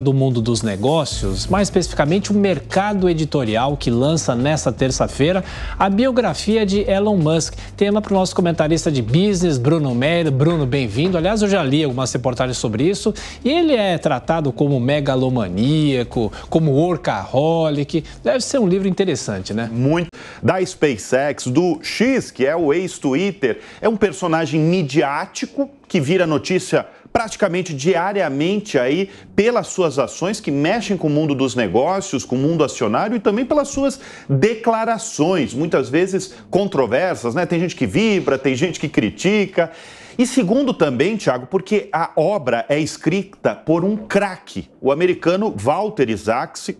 do mundo dos negócios, mais especificamente o mercado editorial que lança nesta terça-feira a biografia de Elon Musk, tema para o nosso comentarista de business, Bruno Meyer. Bruno, bem-vindo. Aliás, eu já li algumas reportagens sobre isso e ele é tratado como megalomaníaco, como workaholic. Deve ser um livro interessante, né? Muito. Da SpaceX, do X, que é o ex-Twitter, é um personagem midiático que vira notícia praticamente diariamente aí pelas suas ações que mexem com o mundo dos negócios, com o mundo acionário e também pelas suas declarações, muitas vezes controversas, né? Tem gente que vibra, tem gente que critica. E segundo também, Tiago, porque a obra é escrita por um craque. O americano Walter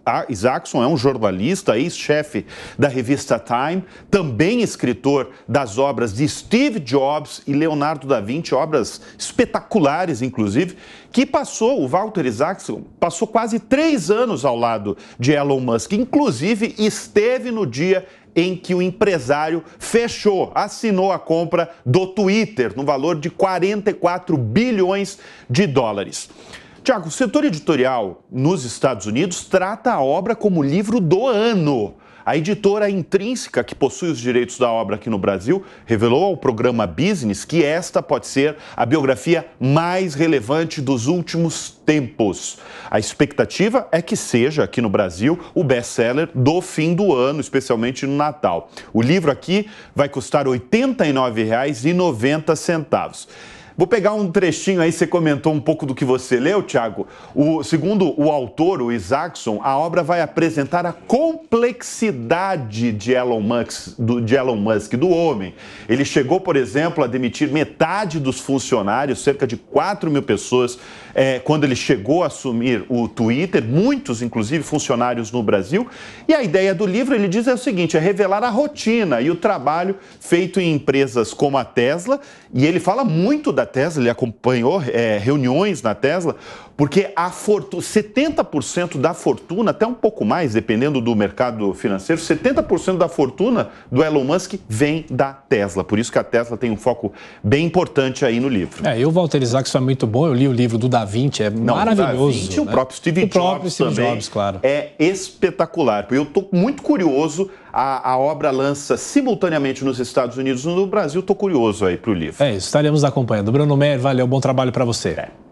ah, Isaacson é um jornalista, ex-chefe da revista Time, também escritor das obras de Steve Jobs e Leonardo da Vinci, obras espetaculares, inclusive, que passou, o Walter Isaacson, passou quase três anos ao lado de Elon Musk. Inclusive, esteve no dia em que o empresário fechou, assinou a compra do Twitter no valor de 44 bilhões de dólares. Tiago, o setor editorial nos Estados Unidos trata a obra como livro do ano. A editora Intrínseca, que possui os direitos da obra aqui no Brasil, revelou ao programa Business que esta pode ser a biografia mais relevante dos últimos tempos. A expectativa é que seja, aqui no Brasil, o best-seller do fim do ano, especialmente no Natal. O livro aqui vai custar R$ 89,90. Vou pegar um trechinho aí, você comentou um pouco do que você leu, Tiago. O, segundo o autor, o Isaacson, a obra vai apresentar a complexidade de Elon, Musk, do, de Elon Musk, do homem. Ele chegou, por exemplo, a demitir metade dos funcionários, cerca de 4 mil pessoas, é, quando ele chegou a assumir o Twitter, muitos, inclusive, funcionários no Brasil. E a ideia do livro, ele diz, é o seguinte: é revelar a rotina e o trabalho feito em empresas como a Tesla. E ele fala muito da Tesla, ele acompanhou é, reuniões na Tesla, porque a fortuna, 70% da fortuna, até um pouco mais, dependendo do mercado financeiro, 70% da fortuna do Elon Musk vem da Tesla. Por isso que a Tesla tem um foco bem importante aí no livro. É, eu, Walter que isso é muito bom. Eu li o livro do Da Vinci, é Não, maravilhoso. Da Vinci, né? O próprio Steve o Jobs próprio Steve também Jobs, claro. é espetacular. Eu estou muito curioso. A, a obra lança simultaneamente nos Estados Unidos e no Brasil. Estou curioso aí para o livro. É isso, estaremos acompanhando. Bruno Mer, valeu, bom trabalho para você. É.